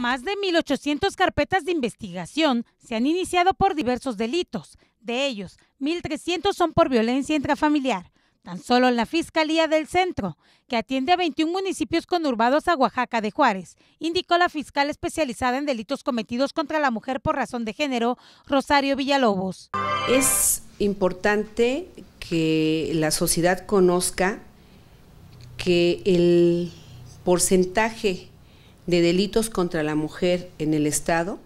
Más de 1.800 carpetas de investigación se han iniciado por diversos delitos. De ellos, 1.300 son por violencia intrafamiliar. Tan solo en la Fiscalía del Centro, que atiende a 21 municipios conurbados a Oaxaca de Juárez, indicó la fiscal especializada en delitos cometidos contra la mujer por razón de género, Rosario Villalobos. Es importante que la sociedad conozca que el porcentaje de delitos contra la mujer en el Estado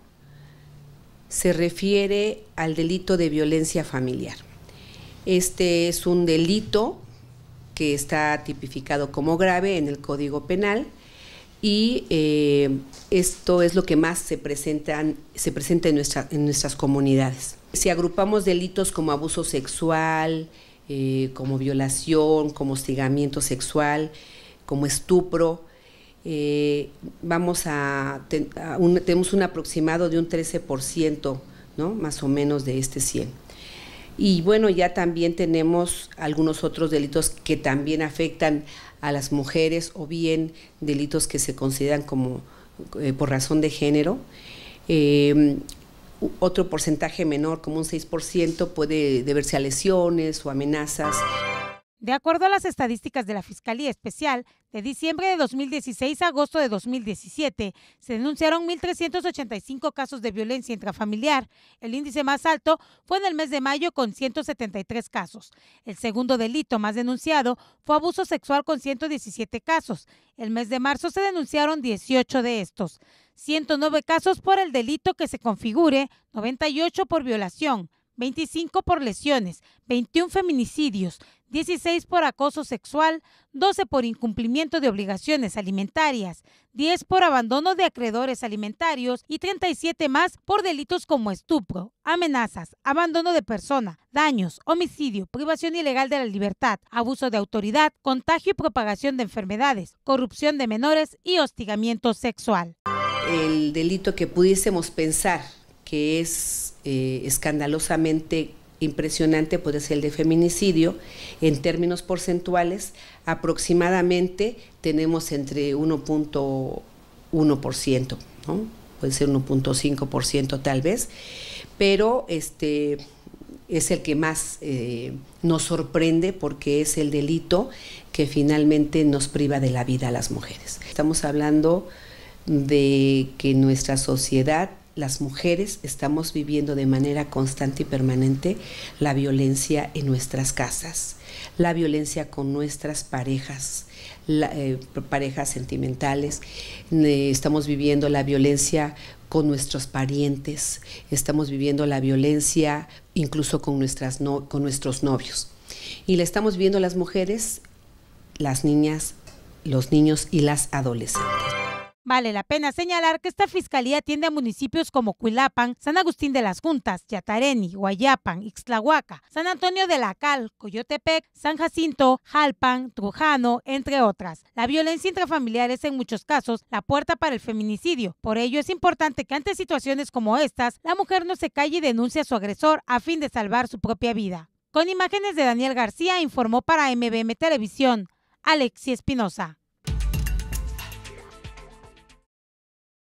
se refiere al delito de violencia familiar. Este es un delito que está tipificado como grave en el Código Penal y eh, esto es lo que más se, se presenta en, nuestras comunidades. Si agrupamos delitos como abuso sexual, eh, como violación, como hostigamiento sexual, como estupro, eh, vamos a, tenemos un aproximado de un 13%, ¿no? más o menos de este 100. Y bueno, ya también tenemos algunos otros delitos que también afectan a las mujeres o bien delitos que se consideran como eh, por razón de género. Em, otro porcentaje menor, como un 6%, puede deberse a lesiones o amenazas. De acuerdo a las estadísticas de la Fiscalía Especial, de diciembre de 2016 a agosto de 2017 se denunciaron 1.385 casos de violencia intrafamiliar. El índice más alto fue en el mes de mayo con 173 casos. El segundo delito más denunciado fue abuso sexual con 117 casos. El mes de marzo se denunciaron 18 de estos. 109 casos por el delito que se configure, 98 por violación, 25 por lesiones, 21 feminicidios, 16 por acoso sexual, 12 por incumplimiento de obligaciones alimentarias, 10 por abandono de acreedores alimentarios y 37 más por delitos como estupro, amenazas, abandono de persona, daños, homicidio, privación ilegal de la libertad, abuso de autoridad, contagio y propagación de enfermedades, corrupción de menores y hostigamiento sexual. El delito que pudiésemos pensar que es eh, escandalosamente impresionante, puede ser el de feminicidio. En términos porcentuales, aproximadamente tenemos entre 1.1%, ¿no? puede ser 1.5% tal vez, pero este es el que más eh, nos sorprende porque es el delito que finalmente nos priva de la vida a las mujeres. Estamos hablando de que nuestra sociedad las mujeres estamos viviendo de manera constante y permanente la violencia en nuestras casas, la violencia con nuestras parejas, eh, parejas sentimentales, estamos viviendo la violencia con nuestros parientes, estamos viviendo la violencia incluso con, con nuestros novios. Y la estamos viviendo las mujeres, las niñas, los niños y las adolescentes. Vale la pena señalar que esta fiscalía atiende a municipios como Cuilapan, San Agustín de las Juntas, Yatareni, Guayapan, Ixtlahuaca, San Antonio de la Cal, Coyotepec, San Jacinto, Jalpan, Trujano, entre otras. La violencia intrafamiliar es en muchos casos la puerta para el feminicidio. Por ello es importante que ante situaciones como estas, la mujer no se calle y denuncie a su agresor a fin de salvar su propia vida. Con imágenes de Daniel García informó para MBM Televisión, Alexi Espinosa.